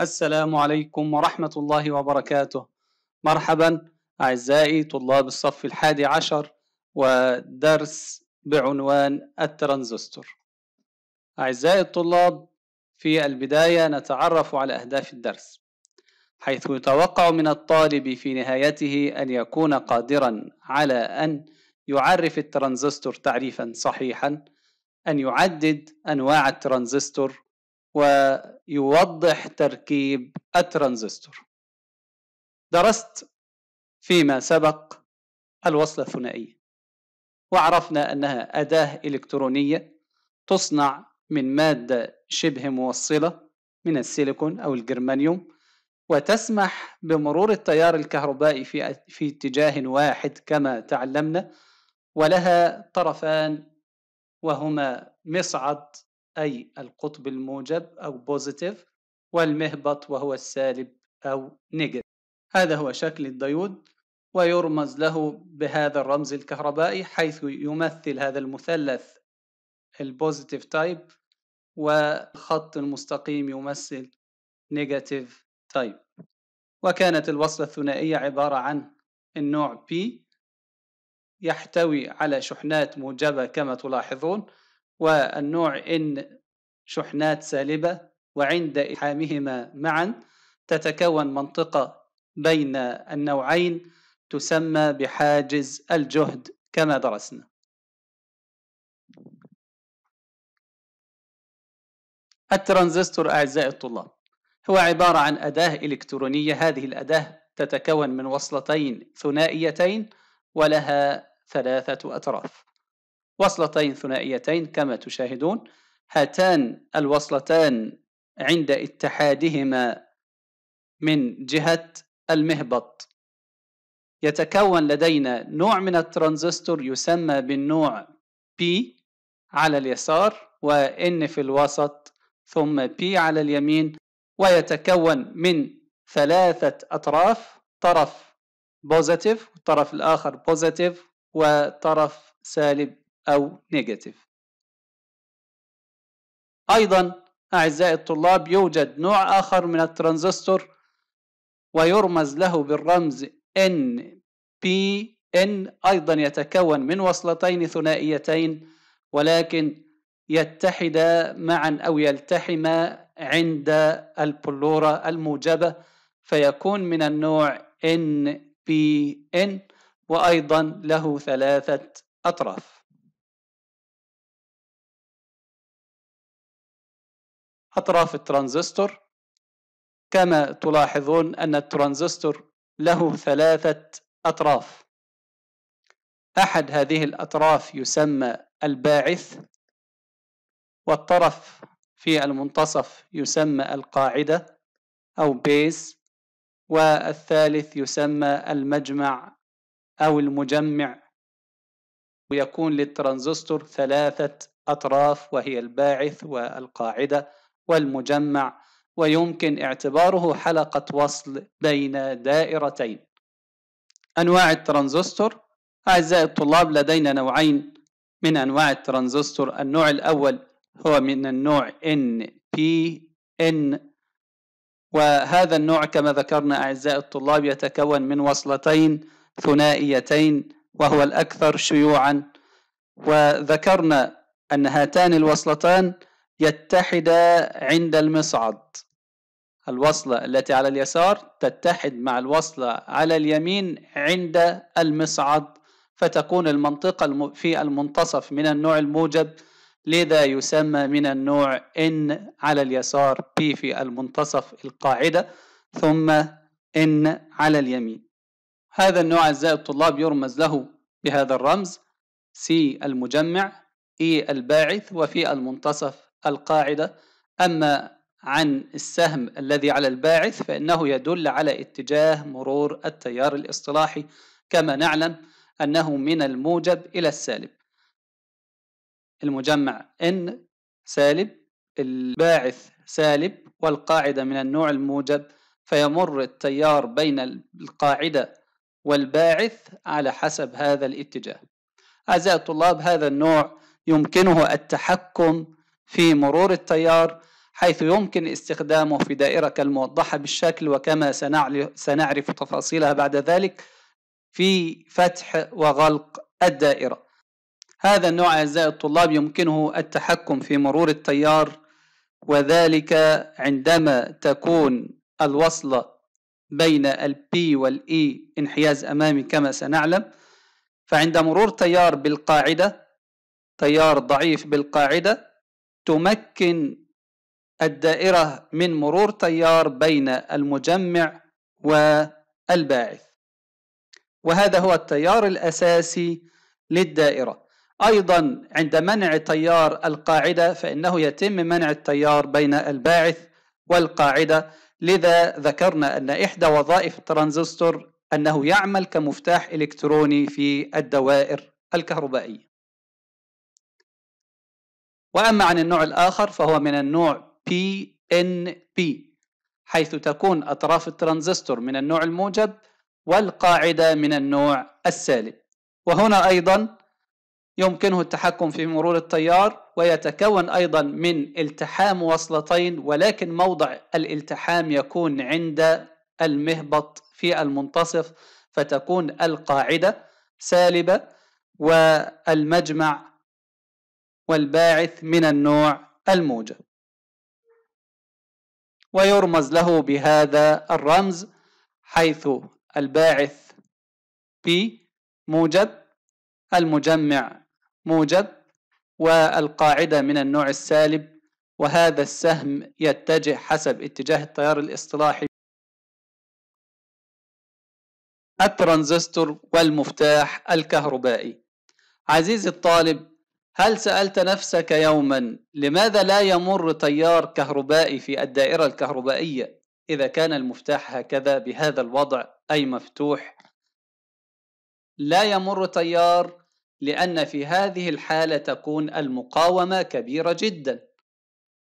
السلام عليكم ورحمة الله وبركاته مرحبا أعزائي طلاب الصف الحادي عشر ودرس بعنوان الترانزستور أعزائي الطلاب في البداية نتعرف على أهداف الدرس حيث يتوقع من الطالب في نهايته أن يكون قادرا على أن يعرف الترانزستور تعريفا صحيحا أن يعدد أنواع الترانزستور ويوضح تركيب الترانزستور درست فيما سبق الوصلة الثنائية وعرفنا أنها أداة إلكترونية تصنع من مادة شبه موصلة من السيليكون أو الجرمانيوم وتسمح بمرور التيار الكهربائي في, في اتجاه واحد كما تعلمنا ولها طرفان وهما مصعد أي القطب الموجب أو بوزيتيف والمهبط وهو السالب أو نيجاتيف هذا هو شكل الديود ويرمز له بهذا الرمز الكهربائي حيث يمثل هذا المثلث البوزيتيف تايب والخط المستقيم يمثل نيجاتيف تايب وكانت الوصلة الثنائية عبارة عن النوع P يحتوي على شحنات موجبة كما تلاحظون والنوع إن شحنات سالبة وعند إلحامهما معا تتكون منطقة بين النوعين تسمى بحاجز الجهد كما درسنا الترانزستور أعزائي الطلاب هو عبارة عن أداة إلكترونية هذه الأداة تتكون من وصلتين ثنائيتين ولها ثلاثة أطراف وصلتين ثنائيتين كما تشاهدون هاتان الوصلتان عند اتحادهما من جهة المهبط يتكون لدينا نوع من الترانزستور يسمى بالنوع P على اليسار وN في الوسط ثم P على اليمين ويتكون من ثلاثة أطراف طرف بوزيتيف والطرف الآخر بوزيتيف وطرف سالب أو نيجاتيف أيضا أعزائي الطلاب يوجد نوع آخر من الترانزستور ويرمز له بالرمز NPN أيضا يتكون من وصلتين ثنائيتين ولكن يتحدا معا أو يلتحما عند البلورة الموجبة فيكون من النوع NPN وأيضا له ثلاثة أطراف أطراف الترانزستور كما تلاحظون أن الترانزستور له ثلاثة أطراف أحد هذه الأطراف يسمى الباعث والطرف في المنتصف يسمى القاعدة أو بيز والثالث يسمى المجمع أو المجمع ويكون للترانزستور ثلاثة أطراف وهي الباعث والقاعدة والمجمع ويمكن اعتباره حلقة وصل بين دائرتين أنواع الترانزستور أعزائي الطلاب لدينا نوعين من أنواع الترانزستور النوع الأول هو من النوع NPN وهذا النوع كما ذكرنا أعزائي الطلاب يتكون من وصلتين ثنائيتين وهو الأكثر شيوعا وذكرنا أن هاتان الوصلتان يتحدا عند المصعد الوصلة التي على اليسار تتحد مع الوصلة على اليمين عند المصعد فتكون المنطقة في المنتصف من النوع الموجب لذا يسمى من النوع إن على اليسار P في المنتصف القاعدة ثم إن على اليمين هذا النوع أعزائي الطلاب يرمز له بهذا الرمز C المجمع E الباعث وفي المنتصف القاعدة أما عن السهم الذي على الباعث فإنه يدل على اتجاه مرور التيار الاصطلاحي كما نعلم أنه من الموجب إلى السالب المجمع N سالب الباعث سالب والقاعدة من النوع الموجب فيمر التيار بين القاعدة والباعث على حسب هذا الاتجاه أعزائي الطلاب هذا النوع يمكنه التحكم في مرور التيار حيث يمكن استخدامه في دائرة كالموضحة بالشكل وكما سنعرف تفاصيلها بعد ذلك في فتح وغلق الدائرة هذا النوع أعزائي الطلاب يمكنه التحكم في مرور التيار وذلك عندما تكون الوصلة بين ال P E انحياز أمامي كما سنعلم فعند مرور تيار بالقاعدة تيار ضعيف بالقاعدة تمكن الدائرة من مرور تيار بين المجمع والباعث وهذا هو التيار الأساسي للدائرة أيضا عند منع تيار القاعدة فإنه يتم منع التيار بين الباعث والقاعدة لذا ذكرنا أن إحدى وظائف الترانزستور أنه يعمل كمفتاح إلكتروني في الدوائر الكهربائية وأما عن النوع الآخر فهو من النوع PNP حيث تكون أطراف الترانزستور من النوع الموجب والقاعدة من النوع السالب وهنا أيضا يمكنه التحكم في مرور التيار ويتكون أيضا من التحام وصلتين ولكن موضع الالتحام يكون عند المهبط في المنتصف فتكون القاعدة سالبة والمجمع والباعث من النوع الموجب ويرمز له بهذا الرمز حيث الباعث P موجب المجمع موجب والقاعدة من النوع السالب وهذا السهم يتجه حسب اتجاه التيار الاصطلاحي الترانزستور والمفتاح الكهربائي عزيزي الطالب هل سألت نفسك يوما لماذا لا يمر تيار كهربائي في الدائرة الكهربائية إذا كان المفتاح هكذا بهذا الوضع أي مفتوح؟ لا يمر تيار لأن في هذه الحالة تكون المقاومة كبيرة جدا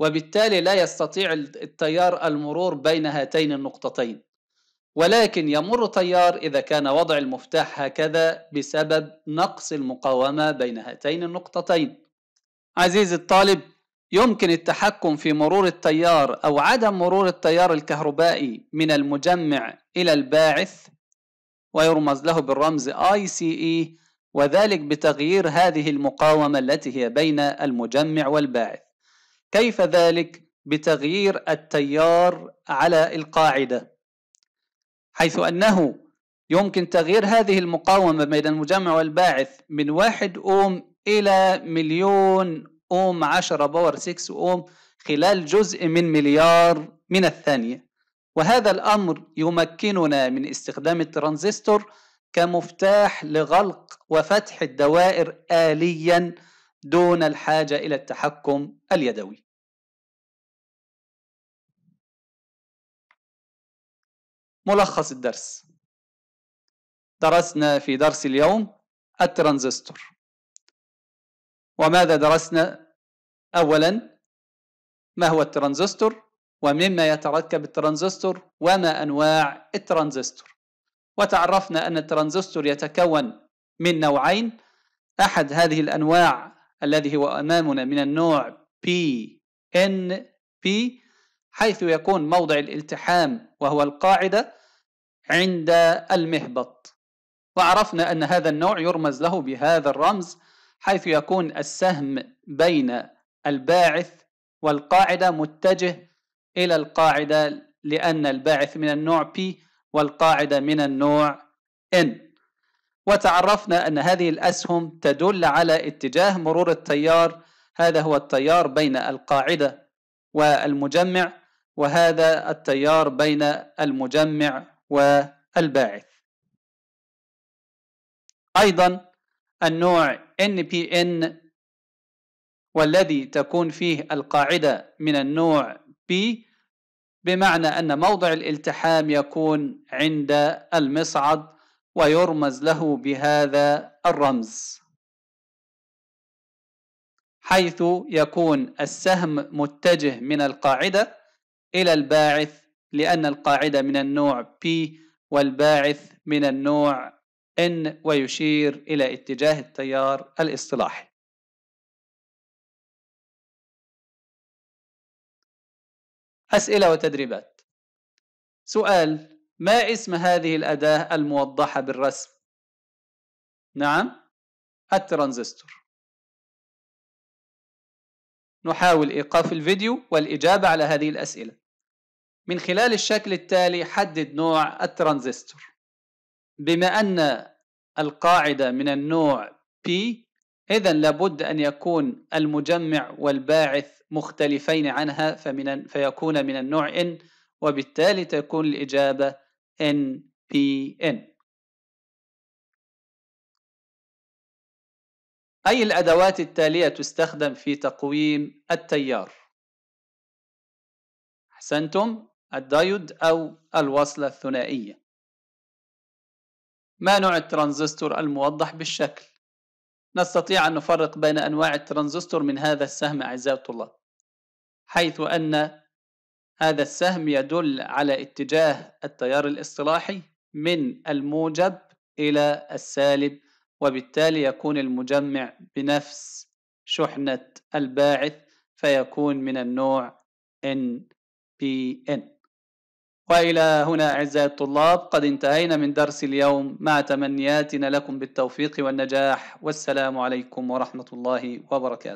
وبالتالي لا يستطيع التيار المرور بين هاتين النقطتين ولكن يمر تيار إذا كان وضع المفتاح هكذا بسبب نقص المقاومة بين هاتين النقطتين عزيزي الطالب يمكن التحكم في مرور التيار أو عدم مرور التيار الكهربائي من المجمع إلى الباعث ويرمز له بالرمز ICE وذلك بتغيير هذه المقاومة التي هي بين المجمع والباعث كيف ذلك؟ بتغيير التيار على القاعدة حيث أنه يمكن تغيير هذه المقاومة بين المجمع والباعث من واحد أوم إلى مليون أوم 10 باور 6 أوم خلال جزء من مليار من الثانية وهذا الأمر يمكننا من استخدام الترانزستور كمفتاح لغلق وفتح الدوائر آليا دون الحاجة إلى التحكم اليدوي ملخص الدرس درسنا في درس اليوم الترانزستور وماذا درسنا اولا ما هو الترانزستور ومما يتركب الترانزستور وما انواع الترانزستور وتعرفنا ان الترانزستور يتكون من نوعين احد هذه الانواع الذي هو امامنا من النوع PNP حيث يكون موضع الالتحام وهو القاعدة عند المهبط وعرفنا أن هذا النوع يرمز له بهذا الرمز حيث يكون السهم بين الباعث والقاعدة متجه إلى القاعدة لأن الباعث من النوع P والقاعدة من النوع N وتعرفنا أن هذه الأسهم تدل على اتجاه مرور التيار هذا هو التيار بين القاعدة والمجمع وهذا التيار بين المجمع والباعث أيضا النوع NPN والذي تكون فيه القاعدة من النوع P بمعنى أن موضع الالتحام يكون عند المصعد ويرمز له بهذا الرمز حيث يكون السهم متجه من القاعدة إلى الباعث لأن القاعدة من النوع P والباعث من النوع N ويشير إلى اتجاه التيار الاصطلاحي أسئلة وتدريبات سؤال ما اسم هذه الأداة الموضحة بالرسم؟ نعم الترانزستور نحاول إيقاف الفيديو والإجابة على هذه الأسئلة من خلال الشكل التالي حدد نوع الترانزستور بما أن القاعدة من النوع P إذا لابد أن يكون المجمع والباعث مختلفين عنها فمن فيكون من النوع N وبالتالي تكون الإجابة NPN أي الأدوات التالية تستخدم في تقويم التيار؟ أحسنتم الدايود أو الوصلة الثنائية ما نوع الترانزستور الموضح بالشكل؟ نستطيع أن نفرق بين أنواع الترانزستور من هذا السهم أعزائي الطلاب حيث أن هذا السهم يدل على اتجاه التيار الاصطلاحي من الموجب إلى السالب وبالتالي يكون المجمع بنفس شحنة الباعث فيكون من النوع NPN والى هنا اعزائي الطلاب قد انتهينا من درس اليوم مع تمنياتنا لكم بالتوفيق والنجاح والسلام عليكم ورحمه الله وبركاته